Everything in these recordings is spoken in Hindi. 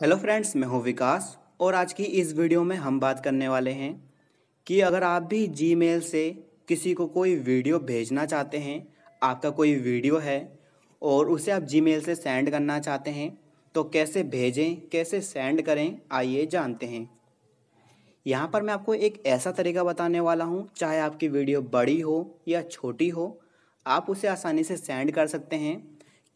हेलो फ्रेंड्स मैं हूं विकास और आज की इस वीडियो में हम बात करने वाले हैं कि अगर आप भी जीमेल से किसी को कोई वीडियो भेजना चाहते हैं आपका कोई वीडियो है और उसे आप जीमेल से सेंड करना चाहते हैं तो कैसे भेजें कैसे सेंड करें आइए जानते हैं यहाँ पर मैं आपको एक ऐसा तरीका बताने वाला हूँ चाहे आपकी वीडियो बड़ी हो या छोटी हो आप उसे आसानी से सेंड कर सकते हैं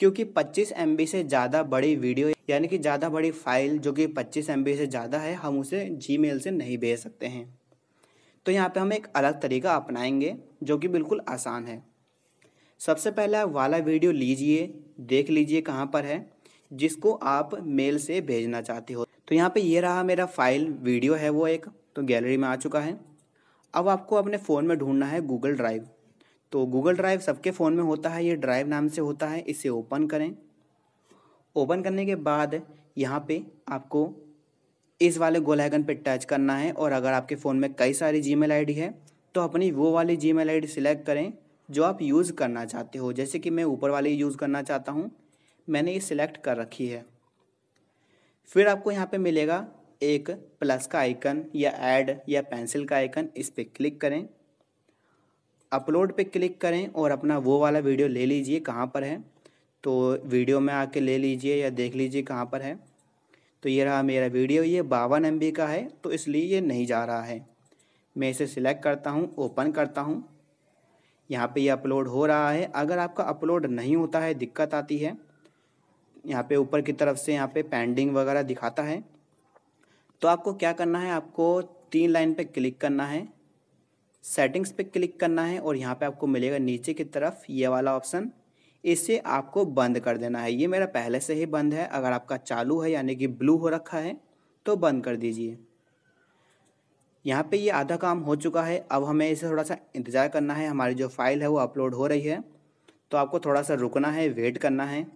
क्योंकि 25 एम से ज़्यादा बड़ी वीडियो यानी कि ज़्यादा बड़ी फाइल जो कि 25 एम से ज़्यादा है हम उसे जी से नहीं भेज सकते हैं तो यहाँ पे हम एक अलग तरीका अपनाएंगे जो कि बिल्कुल आसान है सबसे पहले आप वाला वीडियो लीजिए देख लीजिए कहाँ पर है जिसको आप मेल से भेजना चाहते हो तो यहाँ पर यह रहा मेरा फाइल वीडियो है वो एक तो गैलरी में आ चुका है अब आपको अपने फ़ोन में ढूंढना है गूगल ड्राइव तो गूगल ड्राइव सबके फ़ोन में होता है ये ड्राइव नाम से होता है इसे ओपन करें ओपन करने के बाद यहाँ पे आपको इस वाले गोल आइकन पे टच करना है और अगर आपके फ़ोन में कई सारी जी मेल है तो अपनी वो वाली जी मेल आई सिलेक्ट करें जो आप यूज़ करना चाहते हो जैसे कि मैं ऊपर वाली यूज़ करना चाहता हूँ मैंने ये सिलेक्ट कर रखी है फिर आपको यहाँ पे मिलेगा एक प्लस का आइकन या ऐड या पेंसिल का आइकन इस पर क्लिक करें अपलोड पे क्लिक करें और अपना वो वाला वीडियो ले लीजिए कहाँ पर है तो वीडियो में आके ले लीजिए या देख लीजिए कहाँ पर है तो ये रहा मेरा वीडियो ये बावन एम का है तो इसलिए ये नहीं जा रहा है मैं इसे सिलेक्ट करता हूँ ओपन करता हूँ यहाँ पे ये यह अपलोड हो रहा है अगर आपका अपलोड नहीं होता है दिक्कत आती है यहाँ पे ऊपर की तरफ से यहाँ पे पेंडिंग वगैरह दिखाता है तो आपको क्या करना है आपको तीन लाइन पे क्लिक करना है सेटिंग्स पे क्लिक करना है और यहाँ पे आपको मिलेगा नीचे की तरफ ये वाला ऑप्शन इसे आपको बंद कर देना है ये मेरा पहले से ही बंद है अगर आपका चालू है यानी कि ब्लू हो रखा है तो बंद कर दीजिए यहाँ पे ये आधा काम हो चुका है अब हमें इसे थोड़ा सा इंतज़ार करना है हमारी जो फाइल है वो अपलोड हो रही है तो आपको थोड़ा सा रुकना है वेट करना है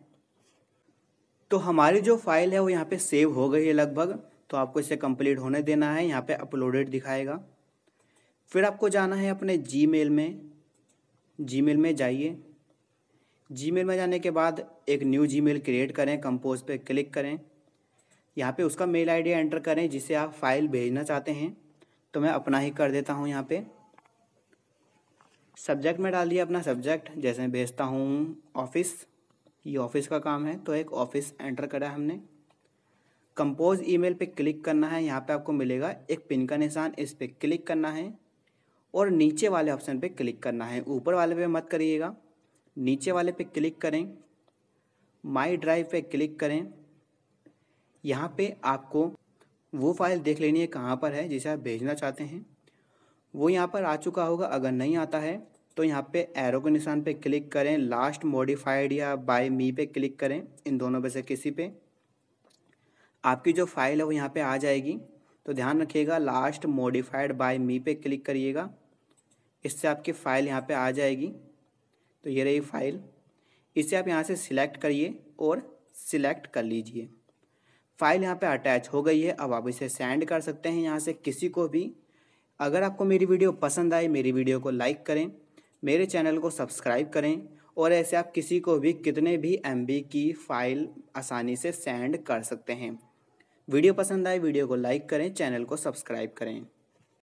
तो हमारी जो फाइल है वो यहाँ पे सेव हो गई है लगभग तो आपको इसे कंप्लीट होने देना है यहाँ पे अपलोडेड दिखाएगा फिर आपको जाना है अपने जी में जी में जाइए जी में जाने के बाद एक न्यू जी क्रिएट करें कंपोज पे क्लिक करें यहाँ पे उसका मेल आईडी एंटर करें जिसे आप फाइल भेजना चाहते हैं तो मैं अपना ही कर देता हूँ यहाँ पे सब्जेक्ट में डाल दिया अपना सब्जेक्ट जैसे मैं भेजता हूँ ऑफिस ये ऑफिस का काम है तो एक ऑफिस एंटर करा हमने कंपोज ईमेल पे क्लिक करना है यहाँ पे आपको मिलेगा एक पिन का निशान इस पर क्लिक करना है और नीचे वाले ऑप्शन पे क्लिक करना है ऊपर वाले पे मत करिएगा नीचे वाले पे क्लिक करें माई ड्राइव पे क्लिक करें यहाँ पे आपको वो फाइल देख लेनी है कहाँ पर है जिसे आप भेजना चाहते हैं वो यहाँ पर आ चुका होगा अगर नहीं आता है तो यहाँ पे एरो के निशान पे क्लिक करें लास्ट मॉडिफाइड या बाय मी पे क्लिक करें इन दोनों में से किसी पे आपकी जो फाइल है वो यहाँ पे आ जाएगी तो ध्यान रखिएगा लास्ट मॉडिफाइड बाय मी पे क्लिक करिएगा इससे आपकी फ़ाइल यहाँ पे आ जाएगी तो ये रही फाइल इसे आप यहाँ से सिलेक्ट करिए और सिलेक्ट कर लीजिए फाइल यहाँ पे अटैच हो गई है अब आप इसे सेंड कर सकते हैं यहाँ से किसी को भी अगर आपको मेरी वीडियो पसंद आए मेरी वीडियो को लाइक करें मेरे चैनल को सब्सक्राइब करें और ऐसे आप किसी को भी कितने भी एम की फ़ाइल आसानी से सेंड कर सकते हैं वीडियो पसंद आए वीडियो को लाइक करें चैनल को सब्सक्राइब करें